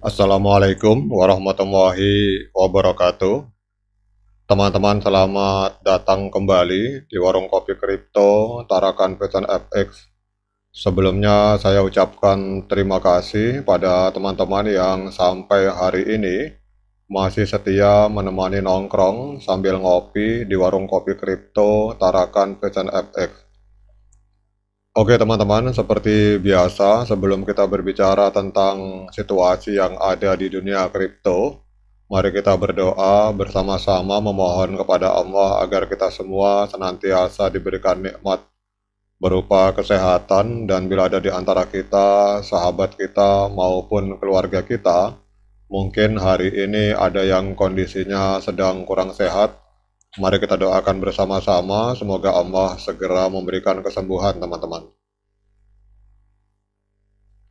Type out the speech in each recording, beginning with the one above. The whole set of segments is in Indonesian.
Assalamualaikum warahmatullahi wabarakatuh. Teman-teman selamat datang kembali di Warung Kopi Kripto Tarakan Pesan FX. Sebelumnya saya ucapkan terima kasih pada teman-teman yang sampai hari ini masih setia menemani nongkrong sambil ngopi di Warung Kopi Kripto Tarakan Pesan FX. Oke teman-teman, seperti biasa sebelum kita berbicara tentang situasi yang ada di dunia kripto, mari kita berdoa bersama-sama memohon kepada Allah agar kita semua senantiasa diberikan nikmat berupa kesehatan dan bila ada di antara kita, sahabat kita maupun keluarga kita, mungkin hari ini ada yang kondisinya sedang kurang sehat Mari kita doakan bersama-sama, semoga Allah segera memberikan kesembuhan teman-teman.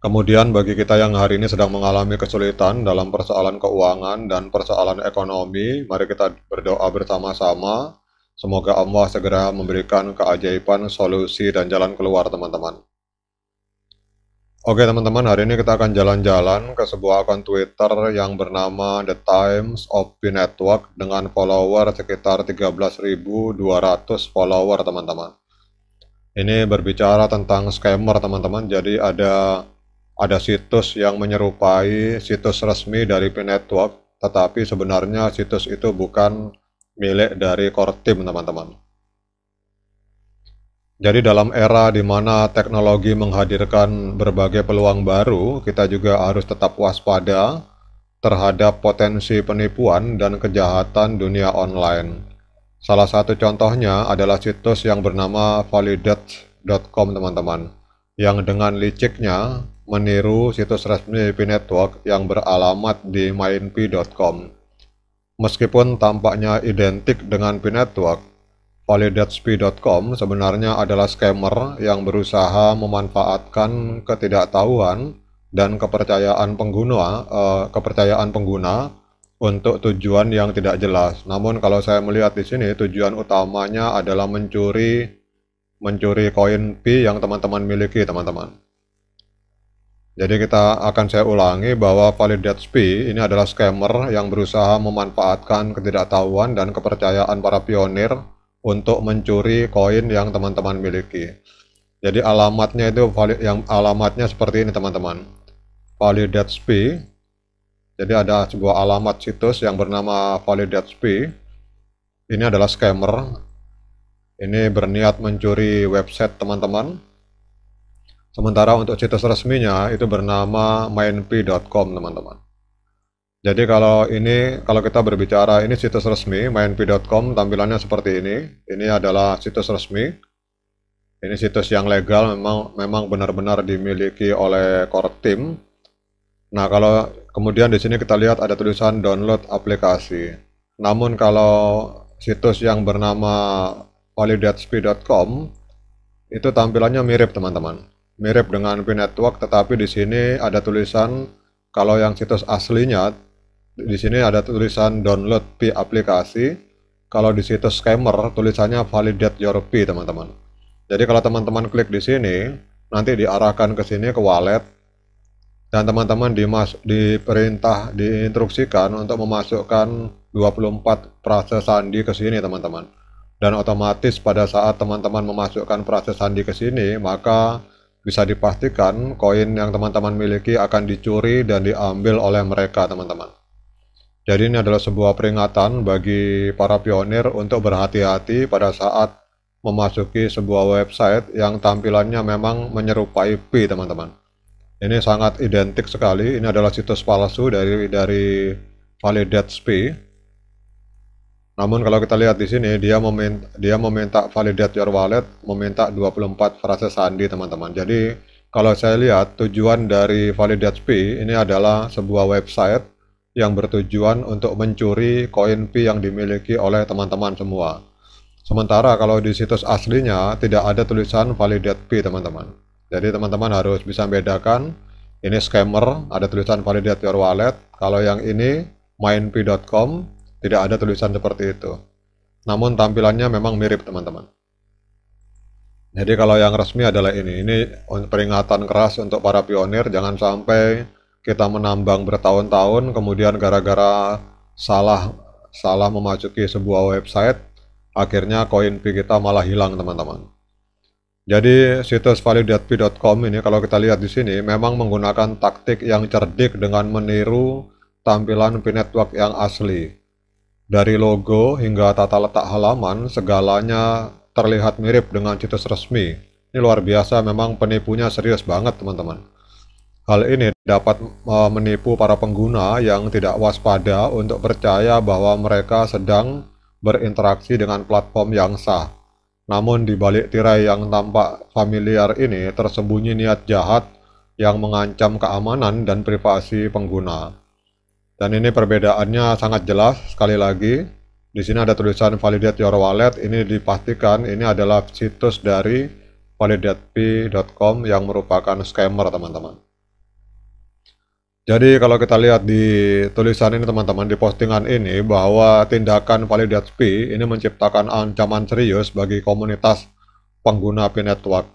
Kemudian bagi kita yang hari ini sedang mengalami kesulitan dalam persoalan keuangan dan persoalan ekonomi, mari kita berdoa bersama-sama. Semoga Allah segera memberikan keajaiban solusi dan jalan keluar teman-teman. Oke teman-teman, hari ini kita akan jalan-jalan ke sebuah akun Twitter yang bernama The Times of P Network dengan follower sekitar 13.200 follower teman-teman. Ini berbicara tentang scammer teman-teman, jadi ada ada situs yang menyerupai situs resmi dari P Network, tetapi sebenarnya situs itu bukan milik dari core team teman-teman. Jadi dalam era di mana teknologi menghadirkan berbagai peluang baru, kita juga harus tetap waspada terhadap potensi penipuan dan kejahatan dunia online. Salah satu contohnya adalah situs yang bernama validate.com teman-teman, yang dengan liciknya meniru situs resmi IP Network yang beralamat di mainp.com. Meskipun tampaknya identik dengan IP Network, validatespi.com sebenarnya adalah scammer yang berusaha memanfaatkan ketidaktahuan dan kepercayaan pengguna uh, kepercayaan pengguna untuk tujuan yang tidak jelas. Namun kalau saya melihat di sini tujuan utamanya adalah mencuri mencuri koin P yang teman-teman miliki, teman-teman. Jadi kita akan saya ulangi bahwa Validate ini adalah scammer yang berusaha memanfaatkan ketidaktahuan dan kepercayaan para pionir untuk mencuri koin yang teman-teman miliki. Jadi alamatnya itu valid, yang alamatnya seperti ini teman-teman. Validatesp. Jadi ada sebuah alamat situs yang bernama Validatesp. Ini adalah scammer. Ini berniat mencuri website teman-teman. Sementara untuk situs resminya itu bernama mainp.com teman-teman. Jadi kalau ini, kalau kita berbicara ini situs resmi, mainp.com tampilannya seperti ini. Ini adalah situs resmi. Ini situs yang legal, memang memang benar-benar dimiliki oleh core team. Nah kalau kemudian di sini kita lihat ada tulisan download aplikasi. Namun kalau situs yang bernama validatesp.com itu tampilannya mirip teman-teman. Mirip dengan P Network, tetapi di sini ada tulisan kalau yang situs aslinya di sini ada tulisan download P aplikasi. Kalau di situs scammer tulisannya validate your P teman-teman. Jadi kalau teman-teman klik di sini, nanti diarahkan ke sini ke wallet dan teman-teman dimas diperintah diinstruksikan untuk memasukkan 24 frase sandi ke sini teman-teman. Dan otomatis pada saat teman-teman memasukkan proses sandi ke sini, maka bisa dipastikan koin yang teman-teman miliki akan dicuri dan diambil oleh mereka teman-teman. Jadi ini adalah sebuah peringatan bagi para pionir untuk berhati-hati pada saat memasuki sebuah website yang tampilannya memang menyerupai P teman-teman. Ini sangat identik sekali. Ini adalah situs palsu dari dari validate P. Namun kalau kita lihat di sini dia meminta, dia meminta validate your wallet, meminta 24 frase sandi teman-teman. Jadi kalau saya lihat tujuan dari validate P ini adalah sebuah website yang bertujuan untuk mencuri koin P yang dimiliki oleh teman-teman semua. Sementara kalau di situs aslinya tidak ada tulisan validate P teman-teman. Jadi teman-teman harus bisa bedakan ini scammer, ada tulisan validate your wallet. Kalau yang ini mainp.com tidak ada tulisan seperti itu. Namun tampilannya memang mirip teman-teman. Jadi kalau yang resmi adalah ini, ini peringatan keras untuk para pionir, jangan sampai kita menambang bertahun-tahun kemudian gara-gara salah salah memasuki sebuah website akhirnya koin pi kita malah hilang teman-teman jadi situs validate.com ini kalau kita lihat di sini memang menggunakan taktik yang cerdik dengan meniru tampilan pi network yang asli dari logo hingga tata letak halaman segalanya terlihat mirip dengan situs resmi ini luar biasa memang penipunya serius banget teman-teman Hal ini dapat eh, menipu para pengguna yang tidak waspada untuk percaya bahwa mereka sedang berinteraksi dengan platform yang sah. Namun di balik tirai yang tampak familiar ini tersembunyi niat jahat yang mengancam keamanan dan privasi pengguna. Dan ini perbedaannya sangat jelas sekali lagi. Di sini ada tulisan validate your wallet, ini dipastikan ini adalah situs dari validatep.com yang merupakan scammer teman-teman. Jadi kalau kita lihat di tulisan ini teman-teman di postingan ini bahwa tindakan validate fee ini menciptakan ancaman serius bagi komunitas pengguna P network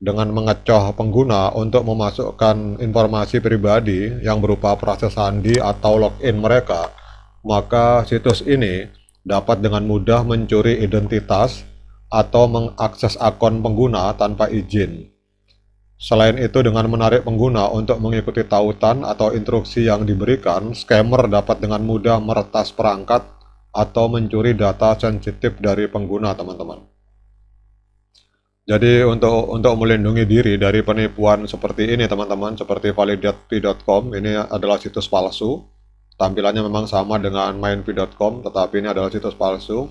dengan mengecoh pengguna untuk memasukkan informasi pribadi yang berupa proses sandi atau login mereka, maka situs ini dapat dengan mudah mencuri identitas atau mengakses akun pengguna tanpa izin. Selain itu, dengan menarik pengguna untuk mengikuti tautan atau instruksi yang diberikan, scammer dapat dengan mudah meretas perangkat atau mencuri data sensitif dari pengguna, teman-teman. Jadi untuk untuk melindungi diri dari penipuan seperti ini, teman-teman, seperti validatp.com ini adalah situs palsu. Tampilannya memang sama dengan mainp.com, tetapi ini adalah situs palsu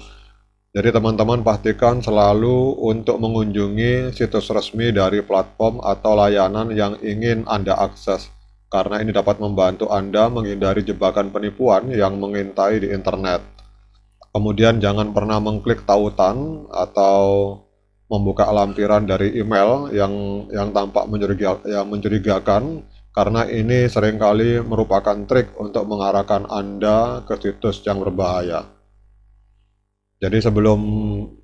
jadi teman-teman pastikan selalu untuk mengunjungi situs resmi dari platform atau layanan yang ingin Anda akses, karena ini dapat membantu Anda menghindari jebakan penipuan yang mengintai di internet. Kemudian jangan pernah mengklik tautan atau membuka lampiran dari email yang yang tampak mencurigakan, yang mencurigakan karena ini seringkali merupakan trik untuk mengarahkan Anda ke situs yang berbahaya. Jadi sebelum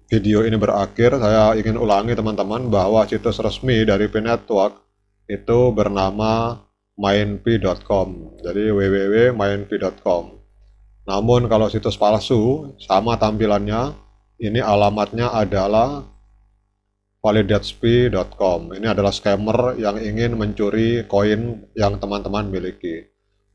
video ini berakhir, saya ingin ulangi teman-teman bahwa situs resmi dari P Network itu bernama mainp.com. Jadi www.mainp.com. Namun kalau situs palsu sama tampilannya, ini alamatnya adalah validatesp.com. Ini adalah scammer yang ingin mencuri koin yang teman-teman miliki.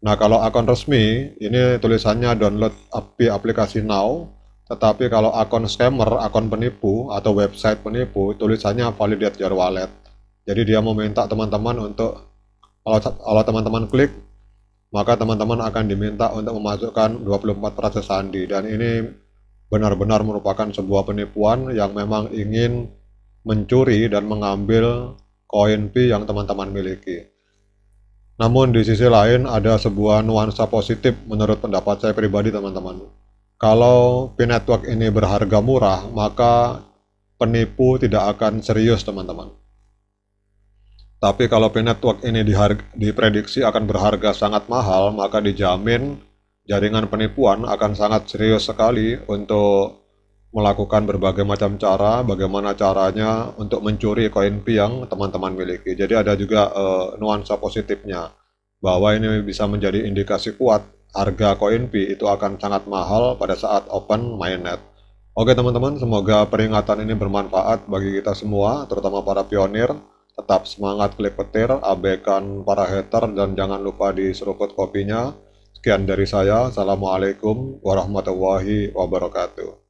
Nah, kalau akun resmi, ini tulisannya download API aplikasi now tetapi kalau akun scammer, akun penipu atau website penipu tulisannya validate your wallet. Jadi dia meminta teman-teman untuk kalau teman-teman klik maka teman-teman akan diminta untuk memasukkan 24 frase sandi dan ini benar-benar merupakan sebuah penipuan yang memang ingin mencuri dan mengambil koin P yang teman-teman miliki. Namun di sisi lain ada sebuah nuansa positif menurut pendapat saya pribadi teman-teman. Kalau P network ini berharga murah, maka penipu tidak akan serius, teman-teman. Tapi kalau P network ini diprediksi akan berharga sangat mahal, maka dijamin jaringan penipuan akan sangat serius sekali untuk melakukan berbagai macam cara, bagaimana caranya untuk mencuri koin P yang teman-teman miliki. Jadi ada juga uh, nuansa positifnya bahwa ini bisa menjadi indikasi kuat harga koin Pi itu akan sangat mahal pada saat open mainnet. Oke teman-teman, semoga peringatan ini bermanfaat bagi kita semua, terutama para pionir. Tetap semangat klik petir, abaikan para hater, dan jangan lupa diseruput kopinya. Sekian dari saya, Assalamualaikum warahmatullahi wabarakatuh.